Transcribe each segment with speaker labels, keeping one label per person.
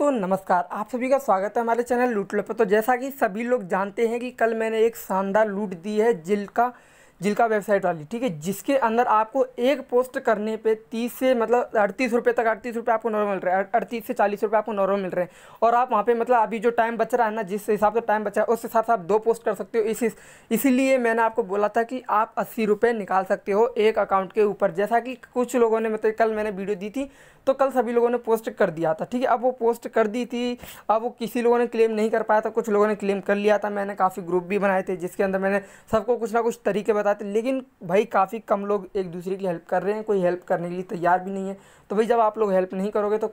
Speaker 1: दोस्तों नमस्कार आप सभी का स्वागत है हमारे चैनल लूट लो पर तो जैसा कि सभी लोग जानते हैं कि कल मैंने एक शानदार लूट दी है जिल का जिलका वेबसाइट वाली ठीक है जिसके अंदर आपको एक पोस्ट करने पे तीस से मतलब अड़तीस रुपये तक अड़तीस रुपये आपको नॉर्मल मिल रहा है अड़तीस से चालीस रुपये आपको नॉर्मल मिल रहे हैं और आप वहाँ पे मतलब अभी जो टाइम बच रहा है ना जिस हिसाब से टाइम बचा है उस हिसाब से आप दो पोस्ट कर सकते हो इस इसीलिए मैंने आपको बोला था कि आप अस्सी रुपये निकाल सकते हो एक अकाउंट के ऊपर जैसा कि कुछ लोगों ने मतलब कल मैंने वीडियो दी थी तो कल सभी लोगों ने पोस्ट कर दिया था ठीक है अब वो पोस्ट कर दी थी अब वो किसी लोगों ने क्लेम नहीं कर पाया था कुछ लोगों ने क्लेम कर लिया था मैंने काफ़ी ग्रुप भी बनाए थे जिसके अंदर मैंने सबको कुछ ना कुछ तरीके बताए बताते लेकिन भाई काफ़ी कम लोग एक दूसरे की हेल्प कर रहे हैं कोई हेल्प करने के लिए तैयार भी नहीं है तो भाई जब आप लोग हेल्प नहीं करोगे तो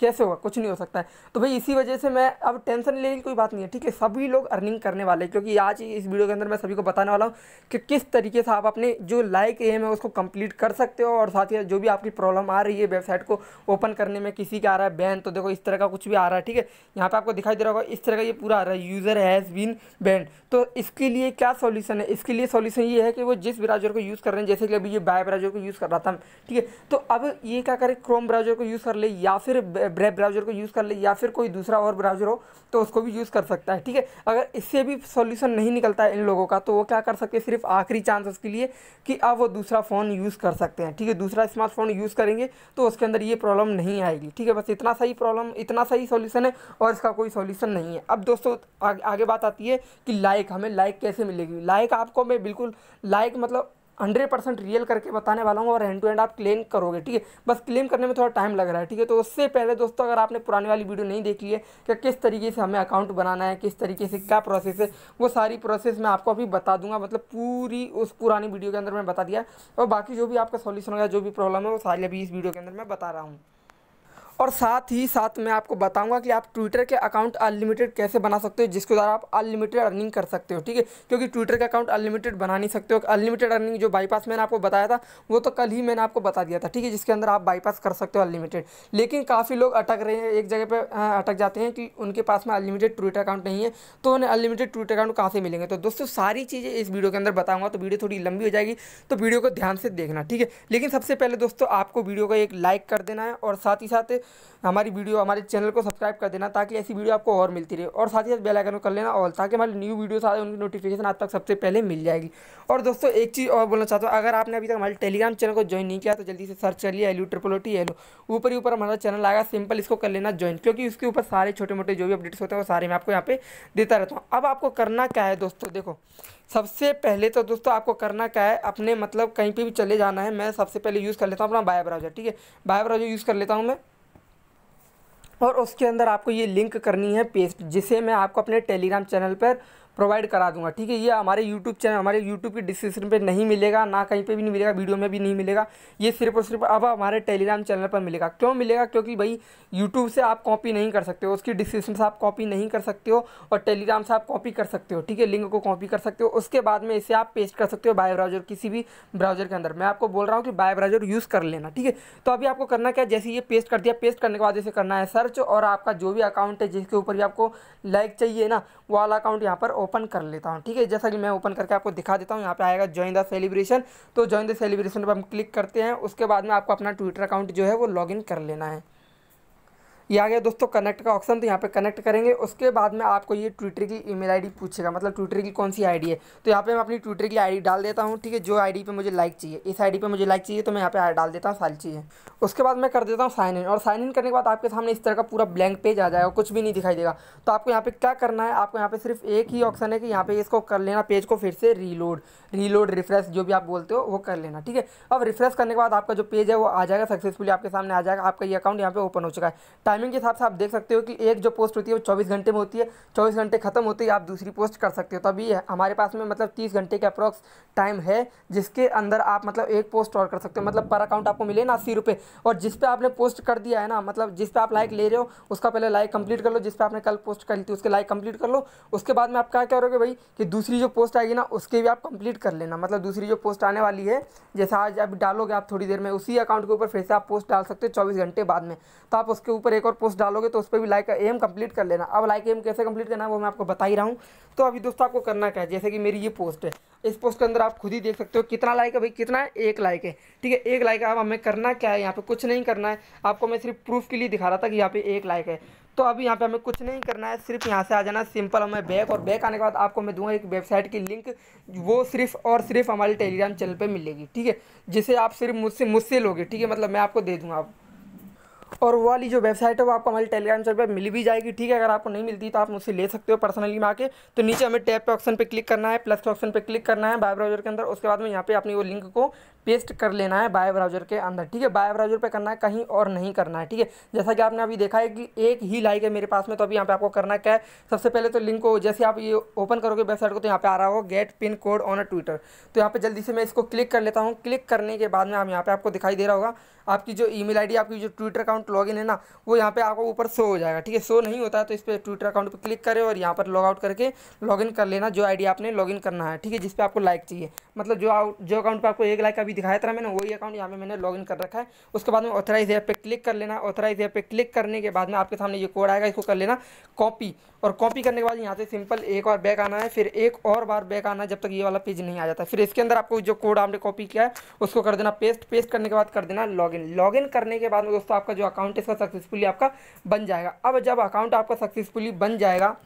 Speaker 1: कैसे होगा कुछ नहीं हो सकता है तो भाई इसी वजह से मैं अब टेंशन लेने की कोई बात नहीं है ठीक है सभी लोग अर्निंग करने वाले हैं क्योंकि आज इस वीडियो के अंदर मैं सभी को बताने वाला हूँ कि किस तरीके से आप अपने जो लाइक एम है उसको कंप्लीट कर सकते हो और साथ ही जो भी आपकी प्रॉब्लम आ रही है वेबसाइट को ओपन करने में किसी का आ रहा है बैन तो देखो इस तरह का कुछ भी आ रहा है ठीक है यहाँ पर आपको दिखाई दे रहा होगा इस तरह का ये पूरा आ रहा है यूज़र हैज़ बीन बैंड तो इसके लिए क्या सोल्यूशन है इसके लिए सोल्यूशन ये है कि वो जिस ब्राउजर को यूज़ कर रहे हैं जैसे कि अभी ये बाय ब्राउजर को यूज़ कर रहा था ठीक है तो अब ये क्या करें क्रोम ब्राउजर को यूज़ कर ले या फिर ब्रेव ब्राउज़र को यूज़ कर ले या फिर कोई दूसरा और ब्राउज़र हो तो उसको भी यूज़ कर सकता है ठीक है अगर इससे भी सोल्यूशन नहीं निकलता है इन लोगों का तो वो क्या कर सकते हैं सिर्फ आखिरी चांस उसके लिए कि अब वो दूसरा फ़ोन यूज़ कर सकते हैं ठीक है दूसरा स्मार्टफोन यूज़ करेंगे तो उसके अंदर ये प्रॉब्लम नहीं आएगी ठीक है बस इतना सही प्रॉब्लम इतना सही सॉल्यूशन है और इसका कोई सॉल्यूशन नहीं है अब दोस्तों आगे बात आती है कि लाइक हमें लाइक कैसे मिलेगी लाइक आपको मैं बिल्कुल लाइक मतलब हंड्रेड परसेंट रियल करके बताने वाला हूँ और हैंड टू हैंड आप क्लेम करोगे ठीक है बस क्लेम करने में थोड़ा टाइम लग रहा है ठीक है तो उससे पहले दोस्तों अगर आपने पुरानी वाली वीडियो नहीं देखी है कि किस तरीके से हमें अकाउंट बनाना है किस तरीके से क्या प्रोसेस है वो सारी प्रोसेस मैं आपको अभी बता दूंगा मतलब पूरी उस पुरानी वीडियो के अंदर मैं बता दिया और बाकी जो भी आपका सोल्यूशन होगा जो भी प्रॉब्लम है वो सारी अभी इस वीडियो के अंदर मैं बता रहा हूँ और साथ ही साथ मैं आपको बताऊंगा कि आप ट्विटर के अकाउंट अनलिमिटेड कैसे बना सकते हो जिसके द्वारा आप अनलिमिटेड अर्निंग कर सकते हो ठीक है क्योंकि ट्विटर का अकाउंट अनलिमिटेड बना नहीं सकते हो अनलिमिटेड अर्निंग जो बाईपास मैंने आपको बताया था वो तो कल ही मैंने आपको बता दिया था ठीक है जिसके अंदर आप बाईपास कर सकते हो अनलिमिटेड लेकिन काफ़ी लोग अटक रहे हैं एक जगह पर अटक जाते हैं कि उनके पास में अनलिमिटेड ट्विटर अकाउंट नहीं है तो उन्हें अनलिमिटेड ट्विटर अकाउंट कहाँ से मिलेंगे तो दोस्तों सारी चीज़ें इस वीडियो के अंदर बताऊँगा तो वीडियो थोड़ी लंबी हो जाएगी तो वीडियो को ध्यान से देखना ठीक है लेकिन सबसे पहले दोस्तों आपको वीडियो को एक लाइक कर देना है और साथ ही साथ हमारी वीडियो हमारे चैनल को सब्सक्राइब कर देना ताकि ऐसी वीडियो आपको और मिलती रहे और साथ ही साथ बेलाइकन को कर लेना और ताकि हमारी न्यू वीडियोस आए उनकी नोटिफिकेशन आप तक सबसे पहले मिल जाएगी और दोस्तों एक चीज़ और बोलना चाहता हूँ अगर आपने अभी तक हमारे टेलीग्राम चैनल को ज्वाइन नहीं किया तो जल्दी से सर्च कर लिया एलू ट्रिपल ओटी टी ऊपर ही ऊपर हमारा चैनल आएगा सिंपल इसको कर लेना ज्वाइन क्योंकि उसके ऊपर सारे छोटे मोटे जो भी अपडेट्स होते हैं वो सारे मैं आपको यहाँ पे देता रहता हूँ अब आपको करना क्या है दोस्तों देखो सबसे पहले तो दोस्तों आपको करना क्या है अपने मतलब कहीं पर भी चले जाना है मैं सबसे पहले यूज़ कर लेता हूँ अपना बायो ब्राउजर ठीक है बायो ब्राउजर यूज़ कर लेता हूँ मैं और उसके अंदर आपको ये लिंक करनी है पेस्ट जिसे मैं आपको अपने टेलीग्राम चैनल पर प्रोवाइड करा दूंगा ठीक है ये हमारे यूट्यूब चैनल हमारे यूट्यूब के डिस्क्रिप्शन पे नहीं मिलेगा ना कहीं पे भी नहीं मिलेगा वीडियो में भी नहीं मिलेगा ये सिर्फ और सिर्फ अब हमारे टेलीग्राम चैनल पर मिलेगा क्यों मिलेगा क्योंकि भाई यूट्यूब से आप कॉपी नहीं कर सकते हो उसकी डिस्क्रिप्शन से आप कॉपी नहीं कर सकते हो और टेलीग्राम से आप कॉपी कर सकते हो ठीक है लिंक को कॉपी कर सकते हो उसके बाद में इसे आप पेस्ट कर सकते हो बाय ब्राउजर किसी भी ब्राउजर के अंदर मैं आपको बोल रहा हूँ कि बाय ब्राउजर यूज़ कर लेना ठीक है तो अभी आपको करना क्या जैसे ये पेस्ट कर दिया पेस्ट करने के बाद इसे करना है सर्च और आपका जो भी अकाउंट है जिसके ऊपर भी आपको लाइक चाहिए ना वाला अकाउंट यहाँ पर ओपन कर लेता हूँ ठीक है जैसा कि मैं ओपन करके आपको दिखा देता हूँ यहाँ पे आएगा ज्वाइन द सेलिब्रेशन तो ज्वाइन द सेलिब्रेशन पर हम क्लिक करते हैं उसके बाद में आपको अपना ट्विटर अकाउंट जो है वो इन कर लेना है ये आ गया दोस्तों कनेक्ट का ऑप्शन तो यहाँ पे कनेक्ट करेंगे उसके बाद में आपको ये ट्विटर की ईमेल आईडी पूछेगा मतलब ट्विटर की कौन सी आईडी है तो यहाँ पे मैं अपनी ट्विटर की आईडी डाल देता हूँ ठीक है जो आईडी पे मुझे लाइक चाहिए इस आईडी पे मुझे लाइक चाहिए तो मैं यहाँ पे डाल देता हूँ सारी चीज़ें उसके बाद मैं कर देता हूँ साइन इन और साइन इन करने के बाद आपके सामने इस तरह का पूरा ब्लैंक पेज आ जाएगा कुछ भी नहीं दिखाई देगा तो आपको यहाँ पे क्या करना है आपको यहाँ पे सिर्फ एक ही ऑप्शन है कि यहाँ पे इसको कर लेना पेज को फिर से रीलोड रीलोड रिफ्रेश जो भी आप बोलते हो वो कर लेना ठीक है अब रिफ्रेश करने के बाद आपका जो पेज है वो आ जाएगा सक्सेसफुली आपके सामने आ जाएगा आपका ये अकाउंट यहाँ पे ओपन हो चुका है टाइमिंग के हिसाब से आप देख सकते हो कि एक जो पोस्ट होती है वो चौबीस घंटे में होती है चौबीस घंटे खत्म होते ही आप दूसरी पोस्ट कर सकते हो तो अभी हमारे पास में मतलब तीस घंटे के अप्रॉक्स टाइम है जिसके अंदर आप मतलब एक पोस्ट और कर सकते हो मतलब पर अकाउंट आपको मिले ना अस्सी रुपये और जिस पर आपने पोस्ट कर दिया है ना मतलब जिस पर आप लाइक ले रहे हो उसका पहले लाइक कंप्लीट कर लो जिस पर आपने कल पोस्ट कर ली थी उसके लाइक कंप्लीट कर लो उसके बाद में आप क्या कह रहे हो भाई कि दूसरी जो पोस्ट आएगी ना उसके भी आप कंप्लीट कर लेना मतलब दूसरी जो पोस्ट आने वाली है जैसे आज आप डालोगे आप थोड़ी देर में उसी अकाउंट के ऊपर फिर से आप पोस्ट डाल सकते हो चौबीस घंटे बाद में तो आप उसके ऊपर एक और पोस्ट डालोगे तो उस पर भी लाइक एम कंप्लीट कर लेना अब लाइक एम कैसे कंप्लीट करना है वो मैं आपको बता ही रहा हूँ तो अभी दोस्तों आपको करना क्या है जैसे कि मेरी ये पोस्ट है इस पोस्ट के अंदर आप खुद ही देख सकते हो कितना लाइक है भाई कितना है एक लाइक है ठीक है एक लाइक है अब हमें करना क्या है यहाँ पे कुछ नहीं करना है आपको मैं सिर्फ प्रूफ के लिए दिखा रहा था कि यहाँ पर एक लाइक है तो अभी यहाँ पे हमें कुछ नहीं करना है सिर्फ यहाँ से आ जाना सिंपल हमें बैक और बैक आने के बाद आपको मैं दूंगा एक वेबसाइट की लिंक वो सिर्फ और सिर्फ हमारे टेलीग्राम चैनल पर मिलेगी ठीक है जिसे आप सिर्फ मुझसे मुझसे लोगे ठीक है मतलब मैं आपको दे दूँगा आप और वो वाली जो वेबसाइट है वो आपको हमारे टेलीग्राम चैनल पर मिल भी जाएगी ठीक है अगर आपको नहीं मिलती तो आप मुझसे ले सकते हो पर्सनली में आके तो नीचे हमें टैप पे ऑप्शन पे क्लिक करना है प्लस के ऑप्शन पे क्लिक करना है बाय ब्राउजर के अंदर उसके बाद में यहाँ पे अपनी वो लिंक को पेस्ट कर लेना है बाय ब्राउजर के अंदर ठीक है बाय ब्राउजर पर करना है कहीं और नहीं करना है ठीक है जैसा कि आपने अभी देखा है कि एक ही लाइक है मेरे पास में तो अभी यहाँ पे आपको करना क्या है सबसे पहले तो लिंक को जैसे आप ये ओपन करोगे वेबसाइट को तो यहाँ पे आ रहा हो get pin code on a Twitter तो यहाँ पे जल्दी से मैं इसको क्लिक कर लेता हूँ क्लिक करने के बाद में आप यहाँ पे आपको दिखाई दे रहा होगा आपकी जो ई मेल आपकी जो ट्विटर अकाउंट अकाउंट लॉग है ना वो यहाँ पे आपको ऊपर शो हो जाएगा ठीक है शो नहीं होता है तो इस पर ट्विटर अकाउंट पर क्लिक करें और यहाँ पर लॉग आउट करके लॉगिन कर लेना जो आईडी आपने लॉगिन करना है ठीक है जिस जिसपे आपको लाइक चाहिए मतलब जो जो अकाउंट पर आपको एक लाइक अभी दिखाया था मैंने वही अकाउंट यहाँ पे मैंने लॉगिन कर रखा है उसके बाद में ऑथराइज ऐप पे क्लिक कर लेना ऑथराइज ऐप पे क्लिक करने के बाद में आपके सामने ये कोड आएगा इसको कर लेना कॉपी और कॉपी करने के बाद यहाँ से सिंपल एक और बैक आना है फिर एक और बार बैक आना है जब तक ये वाला पेज नहीं आ जाता फिर इसके अंदर आपको जो कोड आपने कॉपी किया है उसको कर देना पेस्ट पेस्ट करने के बाद कर देना लॉगिन लॉगिन करने के बाद में दोस्तों आपका जो अकाउंट इसका सक्सेसफुली आपका बन जाएगा अब जब अकाउंट आपका सक्सेसफुली बन जाएगा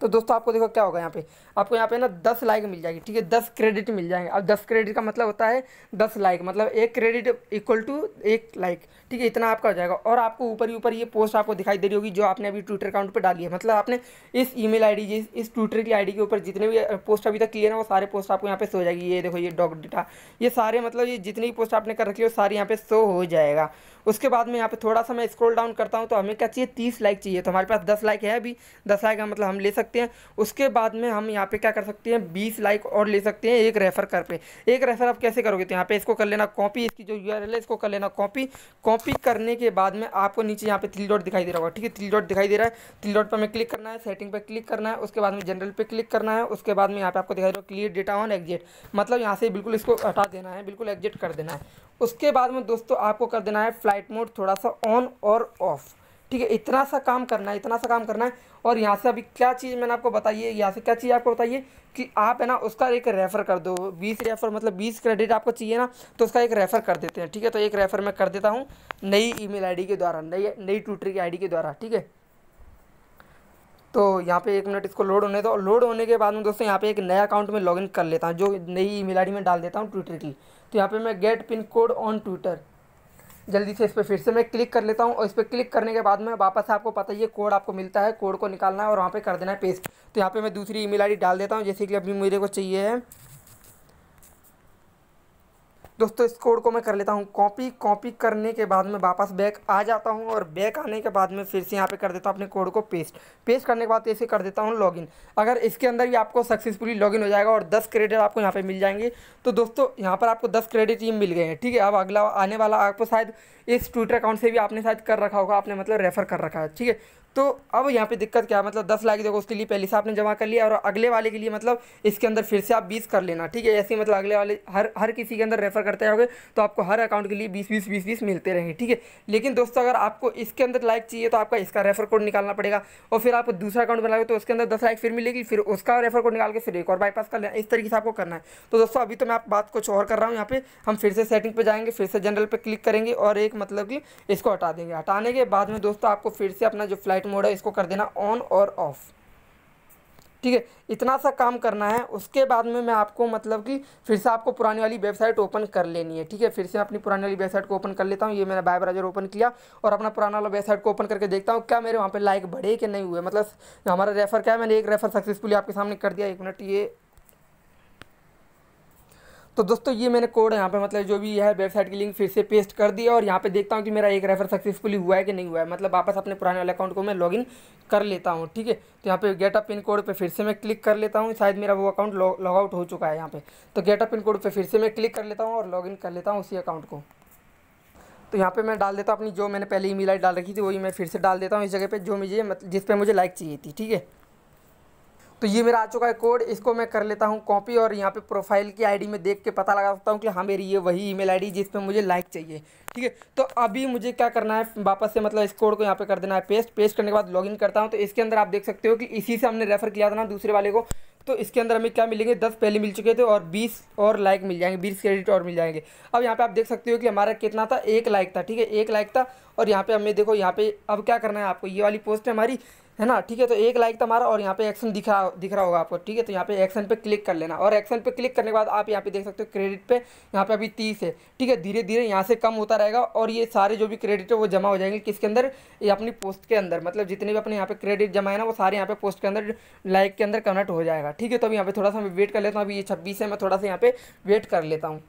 Speaker 1: तो दोस्तों आपको देखो क्या होगा यहाँ पे आपको यहाँ पे ना दस लाइक मिल जाएगी ठीक है दस क्रेडिट मिल जाएंगे अब दस क्रेडिट का मतलब होता है दस लाइक मतलब एक क्रेडिट इक्वल टू एक लाइक ठीक है इतना आपका हो जाएगा और आपको ऊपर ही ऊपर ये पोस्ट आपको दिखाई दे रही होगी जो आपने अभी ट्विटर अकाउंट पर डाली है मतलब आपने इस ई मेल आई इस ट्विटर की आई के ऊपर जितने भी पोस्ट अभी तक किए ना वो सारे पोस्ट आपको यहाँ पे सो जाएगी ये देखो ये डॉग डेटा ये सारे मतलब ये जितनी भी पोस्ट आपने कर रखी है वो सारी यहाँ पे सो हो जाएगा उसके बाद में यहाँ पे थोड़ा सा मैं स्क्रॉल डाउन करता हूँ तो हमें क्या चाहिए तीस लाइक चाहिए तो हमारे पास दस लाइक है अभी दस लाइक का मतलब हम ले सकते हैं उसके बाद में हम यहाँ पे क्या कर सकते हैं बीस लाइक और ले सकते हैं एक रेफर कर पे एक रेफर आप कैसे करोगे तो यहाँ पे इसको कर लेना कॉपी इसकी जो यू है इसको कर लेना कॉपी कॉपी कॉपी करने के बाद में आपको नीचे यहाँ पे थ्री डॉट दिखाई दे रहा होगा ठीक है थ्री डॉट दिखाई दे रहा है थ्री डॉट पर हमें क्लिक करना है सेटिंग पर क्लिक करना है उसके बाद में जनरल पे क्लिक करना है उसके बाद में यहाँ पे आपको दिखाई दे रहा है क्लियर डेटा ऑन एग्जिट मतलब यहाँ से बिल्कुल इसको हटा देना है बिल्कुल एग्जिट कर देना है उसके बाद में दोस्तों आपको कर देना है फ्लाइट मोड थोड़ा सा ऑन और ऑफ़ ठीक है इतना सा काम करना है इतना सा काम करना है और यहाँ से अभी क्या चीज़ मैंने आपको बताइए यहाँ से क्या चीज़ आपको बताइए कि आप है ना उसका एक रेफ़र कर दो बीस रेफ़र मतलब बीस क्रेडिट आपको चाहिए ना तो उसका एक रेफ़र कर देते हैं ठीक है तो एक रेफ़र मैं कर देता हूँ नई ई मेल के द्वारा नई नई ट्विटर की आई के द्वारा ठीक है तो यहाँ पे एक मिनट इसको लोड होने दो लोड होने के बाद में दोस्तों यहाँ पे एक नया अकाउंट में लॉगिन कर लेता हूँ जो नई ईमेल आईडी में डाल देता हूँ ट्विटर की तो यहाँ पे मैं get pin code on Twitter जल्दी से इस पर फिर से मैं क्लिक कर लेता हूँ और इस पर क्लिक करने के बाद में वापस आपको पता ही है कोड आपको मिलता है कोड को निकालना है और वहाँ पर कर देना है पेस्ट तो यहाँ पर मैं दूसरी ईमेल आईडी डाल देता हूँ जैसे कि अभी मेरे को चाहिए है दोस्तों इस कोड को मैं कर लेता हूँ कॉपी कॉपी करने के बाद में वापस बैक आ जाता हूँ और बैक आने के बाद में फिर से यहाँ पे कर देता हूँ अपने कोड को पेस्ट पेस्ट करने के बाद ऐसे कर देता हूँ लॉगिन अगर इसके अंदर भी आपको सक्सेसफुली लॉगिन हो जाएगा और दस क्रेडिट आपको यहाँ पर मिल जाएंगे तो दोस्तों यहाँ पर आपको दस क्रेडिट ही मिल गए हैं ठीक है अब अगला आने वाला आपको शायद इस ट्विटर अकाउंट से भी आपने शायद कर रखा होगा आपने मतलब रेफ़र कर रखा है ठीक है तो अब यहाँ पे दिक्कत क्या है मतलब दस लाख देखो उसके लिए पहले से आपने जमा कर लिया और अगले वाले के लिए मतलब इसके अंदर फिर से आप बीस कर लेना ठीक है ऐसे ही मतलब अगले वाले हर हर किसी के अंदर रेफर करते रहोगे तो आपको हर अकाउंट के लिए बीस बीस बीस बीस मिलते रहेंगे ठीक है लेकिन दोस्तों अगर आपको इसके अंदर लाइक चाहिए तो आपका इसका रेफर कोड निकालना पड़ेगा और फिर आपको दूसरा अकाउंट बनाओगे तो उसके अंदर दस लाइक फिर मिलेगी फिर उसका रेफर कोड निकाल के फिर एक और बाईपास कर लेना इस तरीके से आपको करना है तो दोस्तों अभी तो मैं आप बात कुछ और कर रहा हूँ यहाँ पे हम फिर से सेटिंग पर जाएंगे फिर से जनरल पर क्लिक करेंगे और एक मतलब कि इसको हटा देंगे हटाने के बाद में दोस्तों आपको फिर से अपना जो फ्लाइट लाइट मोड है इसको कर देना ऑन और ऑफ़ ठीक है इतना सा काम करना है उसके बाद में मैं आपको मतलब कि फिर से आपको पुरानी वाली वेबसाइट ओपन कर लेनी है ठीक है फिर से अपनी पुरानी वाली वेबसाइट को ओपन कर लेता हूँ ये मैंने बाय ब्राउजर ओपन किया और अपना पुराना वाला वेबसाइट को ओपन करके देखता हूँ क्या मेरे वहाँ पर लाइक बढ़े कि नहीं हुए मतलब हमारा रेफर क्या है मैंने एक रेफर सक्सेसफुली आपके सामने कर दिया एक मिनट ये तो दोस्तों ये मैंने कोड यहाँ पे मतलब जो भी है वेबसाइट की लिंक फिर से पेस्ट कर दिया और यहाँ पे देखता हूँ कि मेरा एक रेफर सक्सेसफुली हुआ है कि नहीं हुआ है मतलब वापस अपने पुराने वाले अकाउंट को मैं लॉगिन कर लेता हूँ ठीक है तो यहाँ पे गेटअप पिन कोड पे फिर से मैं क्लिक कर लेता हूँ शायद मेरा वो अकाउंट लॉग आउट हो चुका है यहाँ पर तो गेटअप पिन कोड पर फिर से मैं क्लिक कर लेता हूँ और इन कर लेता हूँ उसी अकाउंट को तो यहाँ पे मैं डाल देता हूँ अपनी जो मैंने पहले ईमेल आई डाल रखी थी वही मैं फिर से डाल देता हूँ इस जगह पे जो मुझे मतलब जिस पे मुझे लाइक चाहिए थी ठीक है तो ये मेरा आ चुका है कोड इसको मैं कर लेता हूँ कॉपी और यहाँ पे प्रोफाइल की आईडी में देख के पता लगा सकता हूँ कि हाँ मेरी ये वही ईमेल आईडी जिस पर मुझे लाइक चाहिए ठीक है तो अभी मुझे क्या करना है वापस से मतलब इस कोड को यहाँ पे कर देना है पेस्ट पेस्ट करने के बाद लॉग करता हूँ तो इसके अंदर आप देख सकते हो कि इसी से हमने रेफर किया था ना दूसरे वाले को तो इसके अंदर हमें क्या मिलेंगे दस पहले मिल चुके थे और बीस और लाइक मिल जाएंगे बीस क्रेडिट और मिल जाएंगे अब यहाँ पे आप देख सकते हो कि हमारा कितना था एक लाइक था ठीक है एक लाइक था और यहाँ पे हमें देखो यहाँ पे अब क्या करना है आपको ये वाली पोस्ट है हमारी है ना ठीक है तो एक लाइक हमारा और यहाँ पे एक्शन दिखा दिख रहा होगा आपको ठीक है तो यहाँ पे एक्शन पे क्लिक कर लेना और एक्शन पे क्लिक करने के बाद आप यहाँ पे देख सकते हो क्रेडिट पे यहाँ पे अभी तीस है ठीक है धीरे धीरे यहाँ से कम होता रहेगा और ये सारे जो भी क्रेडिट है वो जमा हो जाएंगे किसके अंदर ये अपनी पोस्ट के अंदर मतलब जितने भी अपने यहाँ पे क्रेडिट जमा है ना वो सारे यहाँ पे पोस्ट के अंदर लाइक के अंदर कन्वर्ट हो जाएगा ठीक है तो अभी यहाँ पे थोड़ा सा मैं वेट कर लेता हूँ अभी ये छब्बीस है मैं थोड़ा सा यहाँ पे वेट कर लेता हूँ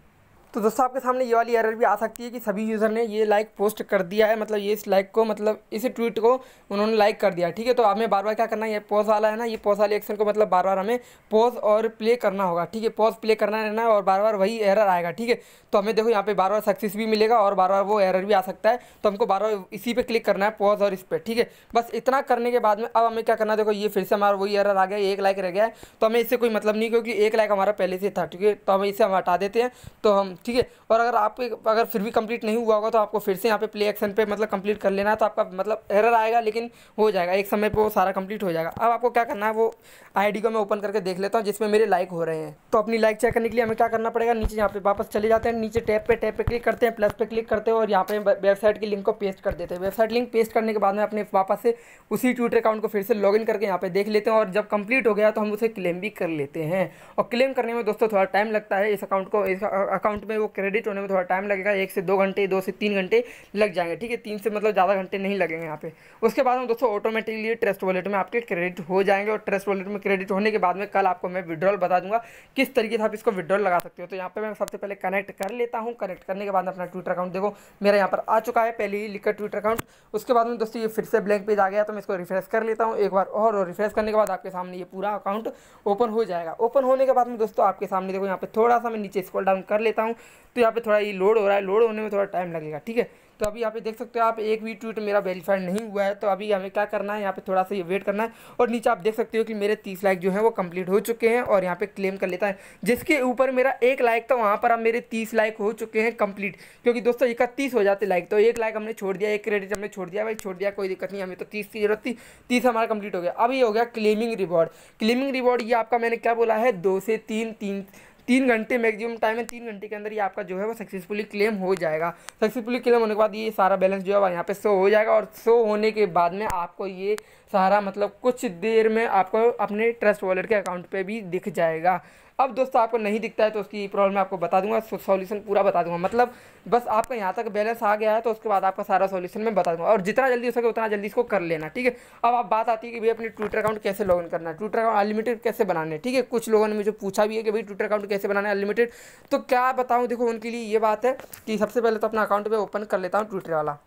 Speaker 1: तो दोस्तों आपके सामने ये वाली एरर भी आ सकती है कि सभी यूज़र ने ये लाइक पोस्ट कर दिया है मतलब ये इस लाइक को मतलब इस ट्वीट को उन्होंने लाइक कर दिया ठीक है तो हमें बार बार क्या करना है ये पॉज वाला है ना ये पॉज वाले एक्शन को मतलब बार बार हमें पॉज और प्ले करना होगा ठीक है पॉज प्ले करना रहना है और बार बार वही एरर आएगा ठीक है तो हमें देखो यहाँ पर बार बार सक्सेस भी मिलेगा और बार बार वो एरर भी आ सकता है तो हमको बार बार इसी पर क्लिक करना है पॉज और इस पर ठीक है बस इतना करने के बाद में अब हमें क्या करना देखो ये फिर से हमारा वही एरर आ गया एक लाइक रह गया है तो हमें इससे कोई मतलब नहीं क्योंकि एक लाइक हमारा पहले से था ठीक है तो हम इसे हम हटा देते हैं तो हम ठीक है और अगर आपके अगर फिर भी कंप्लीट नहीं हुआ होगा तो आपको फिर से यहाँ पे प्ले एक्शन पे मतलब कंप्लीट कर लेना है तो आपका मतलब एरर आएगा लेकिन हो जाएगा एक समय पर वो सारा कंप्लीट हो जाएगा अब आपको क्या करना है वो आई को मैं ओपन करके देख लेता हूँ जिसमें मेरे लाइक हो रहे हैं तो अपनी लाइक चेक करने के लिए हमें क्या करना पड़ेगा नीचे यहाँ पे वापस चले जाते हैं नीचे टैप पे टैप पे क्लिक करते हैं प्लस पे क्लिक करते हैं और यहाँ पे वेबसाइट की लिंक को पेस्ट कर देते हैं वेबसाइट लिंक पेस्ट करने के बाद में अपने वापस से उसी ट्विटर अकाउंट को फिर से इन करके यहाँ पे देख लेते हैं और जब कंप्लीट हो गया तो हम उसे क्लेम भी कर लेते हैं और क्लेम करने में दोस्तों थोड़ा टाइम लगता है इस अकाउंट को इस अकाउंट में में वो क्रेडिट होने में थोड़ा टाइम लगेगा एक से दो घंटे दो से तीन घंटे लग जाएंगे ठीक है तीन से मतलब ज़्यादा घंटे नहीं लगेंगे यहाँ पे उसके बाद में दोस्तों ऑटोमेटिकली ट्रस्ट वॉलेट में आपके क्रेडिट हो जाएंगे और ट्रस्ट वॉलेट में क्रेडिट होने के बाद में कल आपको मैं विड्रॉल बता दूंगा किस तरीके से आप इसको विड्रॉल लगा सकते हो तो यहाँ पर मैं सबसे पहले कनेक्ट कर लेता हूँ कनेक्ट करने के बाद अपना ट्विटर अकाउंट देखो मेरा यहाँ पर आ चुका है पहले ही लिखकर ट्विटर अकाउंट उसके बाद में दोस्तों ये फिर से ब्लैंक पेज आ गया तो मैं इसको रिफ्रेश कर लेता हूँ एक बार और, और रिफ्रेश करने के बाद आपके सामने ये पूरा अकाउंट ओपन हो जाएगा ओपन होने के बाद में दोस्तों आपके सामने देखो यहाँ पे थोड़ा सा मैं नीचे स्क्रॉल डाउन कर लेता हूँ तो यहाँ पे थोड़ा ये लोड हो रहा है लोड होने में थोड़ा टाइम लगेगा ठीक है तो अभी यहाँ पे देख सकते हो आप एक भी ट्वीट मेरा वेरीफाइड नहीं हुआ है तो अभी हमें क्या करना है यहाँ पे थोड़ा सा ये वेट करना है और नीचे आप देख सकते हो कि मेरे तीस लाइक जो है वो कंप्लीट हो चुके हैं और यहाँ पे क्लेम कर लेता है जिसके ऊपर मेरा एक लाइक था वहाँ पर अब मेरे तीस लाइक हो चुके हैं कम्प्लीट क्योंकि दोस्तों इकतीस हो जाते लाइक तो एक लाइक हमने छोड़ दिया एक क्रेडिट हमने छोड़ दिया भाई छोड़ दिया कोई दिक्कत नहीं हमें तो तीस की जरूरत थी तीस हमारा कम्प्लीट हो गया अभी हो गया क्लेमिंग रिवॉर्ड क्लेमिंग रिवॉर्ड ये आपका मैंने क्या बोला है दो से तीन तीन तीन घंटे मैक्सिमम टाइम है तीन घंटे के अंदर ये आपका जो है वो सक्सेसफुली क्लेम हो जाएगा सक्सेसफुली क्लेम होने के बाद ये सारा बैलेंस जो है यहाँ पे शो हो जाएगा और शो होने के बाद में आपको ये सारा मतलब कुछ देर में आपको अपने ट्रस्ट वॉलेट के अकाउंट पे भी दिख जाएगा अब दोस्तों आपको नहीं दिखता है तो उसकी प्रॉब्लम मैं आपको बता दूंगा सॉल्यूशन पूरा बता दूंगा मतलब बस आपका यहाँ तक बैलेंस आ गया है तो उसके बाद आपका सारा सॉल्यूशन मैं बता दूंगा और जितना जल्दी हो सके उतना जल्दी इसको कर लेना ठीक है अब आप बात आती है कि भाई अपने ट्विटर अकाउंट कैसे लॉग करना है ट्विटर अकाउंट अनलिमिटेड कैसे बनाने ठीक है कुछ लोगों ने मुझे पूछा भी है कि भाई ट्विटर अकाउंट कैसे बनाना है अनलिमिटेड तो क्या बताऊँ देखो उनके लिए ये बात है कि सबसे पहले तो अपना अकाउंट में ओपन कर लेता हूँ ट्विटर वाला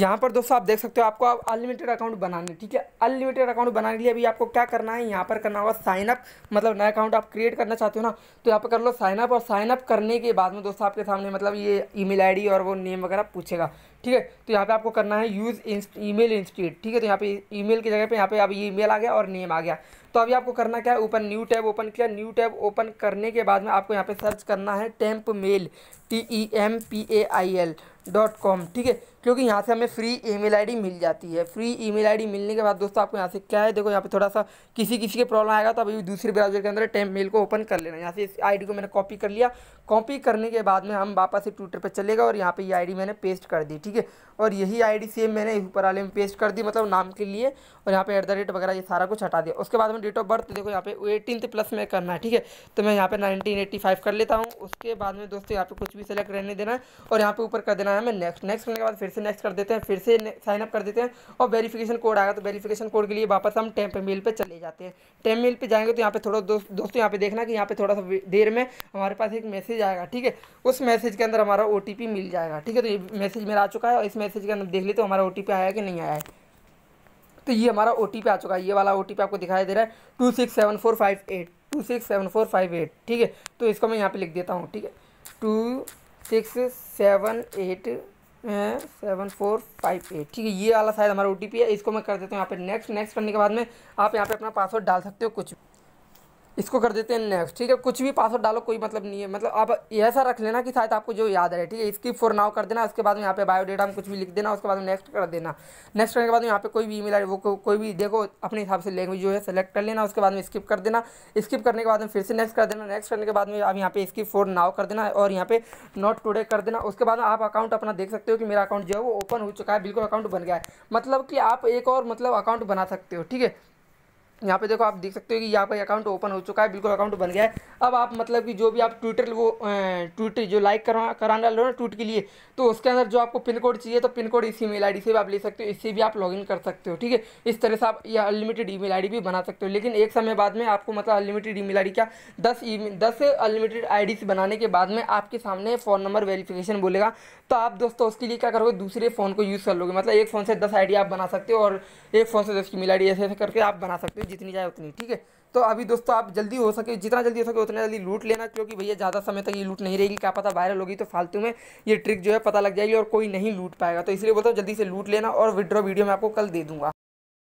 Speaker 1: यहाँ पर दोस्तों आप देख सकते हो आपको आप अनलिमिटेड अकाउंट बनाने ठीक है अनलिमिटेड अकाउंट बनाने के लिए अभी आपको क्या करना है यहाँ पर करना होगा साइनअप मतलब नया अकाउंट आप क्रिएट करना चाहते हो ना तो यहाँ पर कर लो साइन अप और साइनअप करने के बाद में दोस्तों आपके सामने मतलब ये ईमेल आईडी और वो नेम वगैरह पूछेगा ठीक है तो यहाँ पे आपको करना है यूज़ ईमेल इंस्टीट ठीक है तो यहाँ पे ईमेल की जगह पे यहाँ पे अब ये ईमेल आ गया और नेम आ गया तो अभी आपको करना क्या है ओपन न्यू टैब ओपन किया न्यू टैब ओपन करने के बाद में आपको यहाँ पे सर्च करना है temp mail T E M P A I L dot com ठीक है क्योंकि यहाँ से हमें फ्री आई डी मिल जाती है फ्री आई डी मिलने के बाद दोस्तों आपको यहाँ से क्या है देखो यहाँ पे थोड़ा सा किसी किसी के प्रॉब्लम आएगा तो अभी दूसरे ब्राउजर के अंदर टेम्प मेल को ओपन कर लेना यहाँ से इस डी को मैंने कॉपी कर लिया कॉपी करने के बाद में हम वापस से ट्विटर पर चलेगा और यहाँ पे ये आईडी मैंने पेस्ट कर दी ठीक है और यही आईडी सेम मैंने ऊपर वाले में पेस्ट कर दी मतलब नाम के लिए और यहाँ पे एट द रेट वगैरह ये सारा कुछ हटा दिया उसके बाद में डेट ऑफ बर्थ देखो यहाँ पे एटीन प्लस में करना है ठीक है तो मैं यहाँ पे नाइनटीन कर लेता हूँ उसके बाद में दोस्तों यहाँ पे कुछ भी सेलेक्ट रहने देना है और यहाँ पे ऊपर कर देना है हमें नेक्स्ट नेक्स्ट करने के बाद फिर से नेक्स्ट कर देते हैं फिर से साइन अप कर देते हैं और वेरीफिकेशन कोड आएगा तो वेरीफिकेशन कोड के लिए वापस हम टेम्प मेल पर चले जाते हैं टेम्प मेल पर जाएंगे तो यहाँ पे थोड़ा दोस्तों यहाँ पे देखना कि यहाँ पे थोड़ा सा देर में हमारे पास एक मैसेज जाएगा ठीक है उस मैसेज के अंदर हमारा ओ मिल जाएगा ठीक है तो ये मैसेज मेरा आ चुका है और इस मैसेज के अंदर देख लेते हो हमारा ओ आया कि नहीं आया है तो ये हमारा ओ आ चुका है ये वाला ओ आपको दिखाई दे रहा है two six seven four five eight two six seven four five eight ठीक है तो इसको मैं यहाँ पे लिख देता हूँ ठीक है two six seven eight seven four five eight ठीक है ये वाला शायद हमारा ओ है इसको मैं कर देता हूँ यहाँ पे नेक्स्ट नेक्स्ट करने के बाद में आप यहाँ पे अपना पासवर्ड डाल सकते हो कुछ भी इसको कर देते हैं नेक्स्ट ठीक है कुछ भी पासवर्ड डालो कोई मतलब नहीं है मतलब आप ऐसा रख लेना कि शायद आपको जो याद रहे ठीक है इसकी फॉर नाव कर देना उसके बाद में यहाँ पे बायोडेटा में कुछ भी लिख देना उसके बाद में नेक्स्ट कर देना नेक्स्ट करने के बाद में यहाँ पे कोई भी ईमेल आई वो को, कोई भी देखो अपने हिसाब से लैंग्वेज जो है सेलेक्ट कर लेना उसके बाद में स्किप कर देना स्किप करने के बाद में फिर से नेक्स्ट कर देना नेक्स्ट करने के बाद में आप यहाँ पे स्किप फॉर नाव कर देना और यहाँ पे नॉट टूडे कर देना उसके बाद आप अकाउंट अपना देख सकते हो कि मेरा अकाउंट जो है वो ओपन हो चुका है बिल्कुल अकाउंट बन गया है मतलब कि आप एक और मतलब अकाउंट बना सकते हो ठीक है यहाँ पे देखो आप देख सकते हो कि यहाँ पर अकाउंट ओपन हो चुका है बिल्कुल अकाउंट बन गया है अब आप मतलब कि जो भी आप ट्विटर वो ट्विटर जो लाइक करवा कराने वाले हो ना ट्वीट के लिए तो उसके अंदर जो आपको पिन कोड चाहिए तो पिन कोड इसी मेल आईडी से भी आप ले सकते हो इससे भी आप लॉगिन कर सकते हो ठीक है इस तरह से आप यह अनलिमिटेड ई मेल भी बना सकते हो लेकिन एक समय बाद में आपको मतलब अनलिमिटेड ई मेल आई क्या दस ई दस अनलिमिटेड आई बनाने के बाद में आपके सामने फ़ोन नंबर वेरीफिकेशन बोलेगा तो आप दोस्तों उसके लिए क्या करोगे दूसरे फ़ोन को यूज़ कर लोगे मतलब एक फ़ोन से दस आई आप बना सकते हो और एक फ़ोन से दस की मेल आई ऐसे ऐसे करके आप बना सकते हो जितनी जाए उतनी ठीक है तो अभी दोस्तों आप जल्दी हो सके जितना जल्दी हो सके उतना जल्दी लूट लेना क्योंकि भैया ज़्यादा समय तक ये लूट नहीं रहेगी क्या पता वायरल होगी तो फालतू में ये ट्रिक जो है पता लग जाएगी और कोई नहीं लूट पाएगा तो इसलिए बोलता हूँ जल्दी से लूट लेना और विड्रॉ वीडियो मैं आपको कल दे दूँगा